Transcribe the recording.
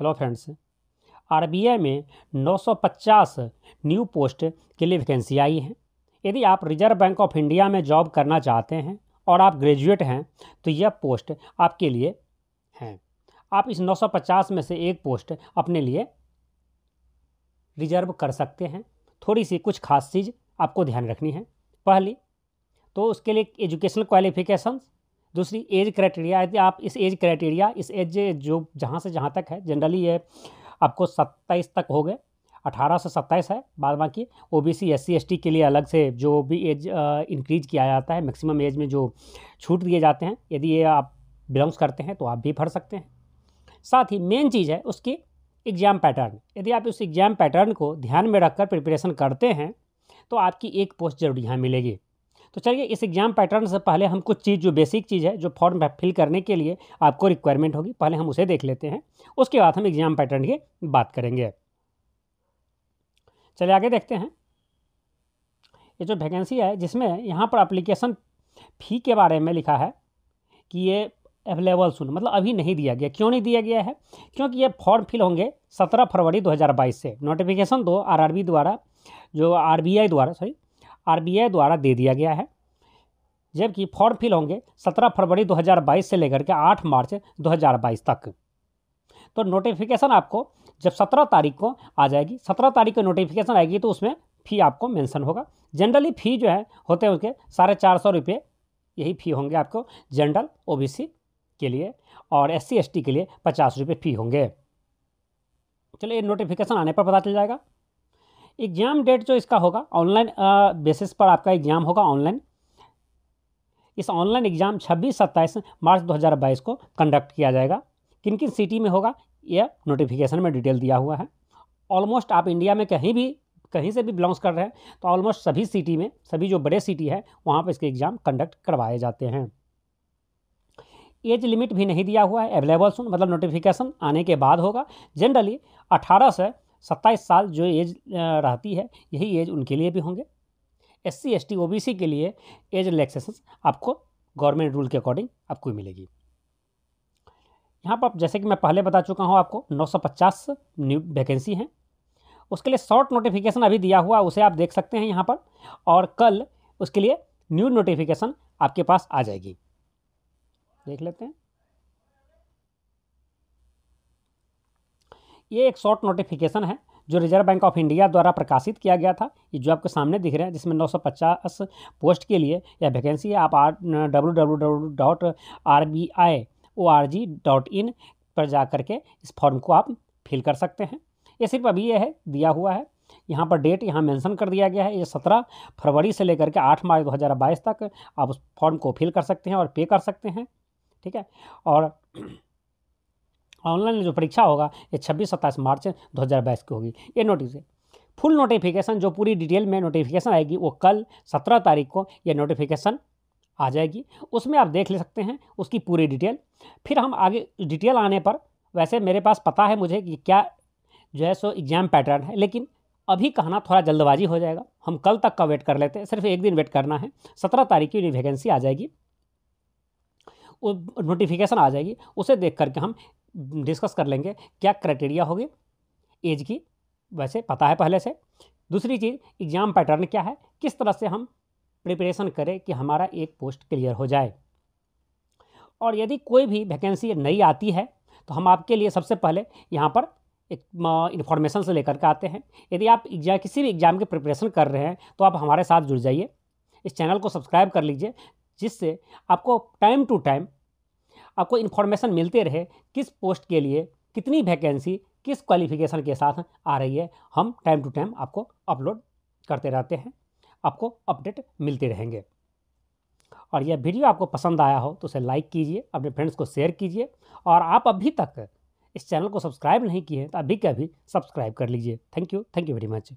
hello friends RBI में 950 new post के लिए वैकेंसी आई है यदि आप रिजर्व बैंक ऑफ इंडिया में जॉब करना चाहते हैं और आप ग्रेजुएट हैं तो यह पोस्ट आपके लिए हैं आप इस 950 में से एक पोस्ट अपने लिए रिजर्व कर सकते हैं थोड़ी सी कुछ खास चीज़ आपको ध्यान रखनी है पहली तो उसके लिए एजुकेशनल क्वालिफिकेशंस दूसरी एज क्राइटेरिया यदि आप इस एज क्राइटेरिया इस एज जो जहाँ से जहाँ तक है जनरली ये आपको सत्ताईस तक हो गए अठारह से सत्ताईस है बाद बाकी O B C S C S T के लिए अलग से जो भी एज इंक्रीज किया जाता है मैक्सिमम एज में जो छूट दिए जाते हैं यदि ये आप बिलोंग्स करते हैं तो आप भी भर सकते हैं साथ ही मेन चीज़ है उसकी एग्ज़ाम पैटर्न यदि आप उस एग्ज़ाम पैटर्न को ध्यान में रखकर प्रिपरेशन करते हैं तो आपकी एक पोस्ट जरूर यहाँ मिलेगी तो चलिए इस एग्ज़ाम पैटर्न से पहले हम कुछ चीज़ जो बेसिक चीज़ है जो फॉर्म फिल करने के लिए आपको रिक्वायरमेंट होगी पहले हम उसे देख लेते हैं उसके बाद हम एग्ज़ाम पैटर्न की बात करेंगे चलिए आगे देखते हैं ये जो वैकेंसी है जिसमें यहाँ पर अप्लीकेशन फ़ी के बारे में लिखा है कि ये अवेलेबल सुन मतलब अभी नहीं दिया गया क्यों नहीं दिया गया है क्योंकि ये फॉर्म फिल होंगे 17 फरवरी 2022 से नोटिफिकेशन दो आरआरबी द्वारा जो आरबीआई द्वारा सॉरी आरबीआई द्वारा दे दिया गया है जबकि फॉर्म फिल होंगे 17 फरवरी 2022 से लेकर के 8 मार्च 2022 तक तो नोटिफिकेशन आपको जब 17 तारीख को आ जाएगी 17 तारीख को नोटिफिकेशन आएगी तो उसमें फ़ी आपको मेंशन होगा जनरली फ़ी जो है होते हैं उसके साढ़े चार सौ रुपये यही फ़ी होंगे आपको जनरल ओबीसी के लिए और एस सी के लिए पचास रुपये फ़ी होंगे चलो ये नोटिफिकेशन आने पर पता चल जाएगा एग्ज़ाम डेट जो इसका होगा ऑनलाइन बेसिस पर आपका एग्ज़ाम होगा ऑनलाइन इस ऑनलाइन एग्ज़ाम 26 सत्ताईस मार्च 2022 को कंडक्ट किया जाएगा किन किन सिटी में होगा यह नोटिफिकेशन में डिटेल दिया हुआ है ऑलमोस्ट आप इंडिया में कहीं भी कहीं से भी बिलोंग्स कर रहे हैं तो ऑलमोस्ट सभी सिटी में सभी जो बड़े सिटी है वहाँ पर इसके एग्ज़ाम कंडक्ट करवाए जाते हैं एज लिमिट भी नहीं दिया हुआ है अवेलेबल सुन मतलब नोटिफिकेशन आने के बाद होगा जनरली 18 से सत्ताईस साल जो एज रहती है यही एज उनके लिए भी होंगे S C S T O B C के लिए एज रिलैक्सेशन आपको गवर्नमेंट रूल के अकॉर्डिंग आपको मिलेगी यहाँ पर जैसे कि मैं पहले बता चुका हूँ आपको 950 न्यू वैकेंसी हैं उसके लिए शॉर्ट नोटिफिकेशन अभी दिया हुआ उसे आप देख सकते हैं यहाँ पर और कल उसके लिए न्यू नोटिफिकेशन आपके पास आ जाएगी देख लेते हैं ये एक शॉर्ट नोटिफिकेशन है जो रिजर्व बैंक ऑफ इंडिया द्वारा प्रकाशित किया गया था ये जो आपके सामने दिख रहे हैं जिसमें 950 पोस्ट के लिए या वैकेंसी है आप आर W W W dot R B I O R G dot I पर जा करके इस फॉर्म को आप फिल कर सकते हैं ये सिर्फ अभी ये है दिया हुआ है यहाँ पर डेट यहाँ मेंशन कर दिया गया है ये सत्रह फरवरी से लेकर के आठ मार्च 2022 तक आप उस फॉर्म को फिल कर सकते हैं और पे कर सकते हैं ठीक है और ऑनलाइन जो परीक्षा होगा ये छब्बीस सत्ताईस मार्च दो की होगी ये नोटिस है फुल नोटिफिकेशन जो पूरी डिटेल में नोटिफिकेशन आएगी वो कल सत्रह तारीख को ये नोटिफिकेशन आ जाएगी उसमें आप देख ले सकते हैं उसकी पूरी डिटेल फिर हम आगे डिटेल आने पर वैसे मेरे पास पता है मुझे कि क्या जो है सो एग्ज़ाम पैटर्न है लेकिन अभी कहना थोड़ा जल्दबाजी हो जाएगा हम कल तक का वेट कर लेते हैं सिर्फ एक दिन वेट करना है सत्रह तारीख की वैकेंसी आ जाएगी नोटिफिकेशन आ जाएगी उसे देख करके हम डिस्कस कर लेंगे क्या क्राइटेरिया होगी एज की वैसे पता है पहले से दूसरी चीज़ एग्ज़ाम पैटर्न क्या है किस तरह से हम प्रिपरेशन करें कि हमारा एक पोस्ट क्लियर हो जाए और यदि कोई भी वैकेंसी नई आती है तो हम आपके लिए सबसे पहले यहाँ पर एक इन्फॉर्मेशन से लेकर के आते हैं यदि आप एग्जाम किसी भी एग्ज़ाम की प्रिपरेशन कर रहे हैं तो आप हमारे साथ जुड़ जाइए इस चैनल को सब्सक्राइब कर लीजिए जिससे आपको टाइम टू टाइम आपको इन्फॉर्मेशन मिलते रहे किस पोस्ट के लिए कितनी वैकेंसी किस क्वालिफिकेशन के साथ आ रही है हम टाइम टू टाइम आपको अपलोड करते रहते हैं आपको अपडेट मिलते रहेंगे और यह वीडियो आपको पसंद आया हो तो उसे लाइक कीजिए अपने फ्रेंड्स को शेयर कीजिए और आप अभी तक इस चैनल को सब्सक्राइब नहीं किए तो अभी के अभी सब्सक्राइब कर लीजिए thank you thank you very much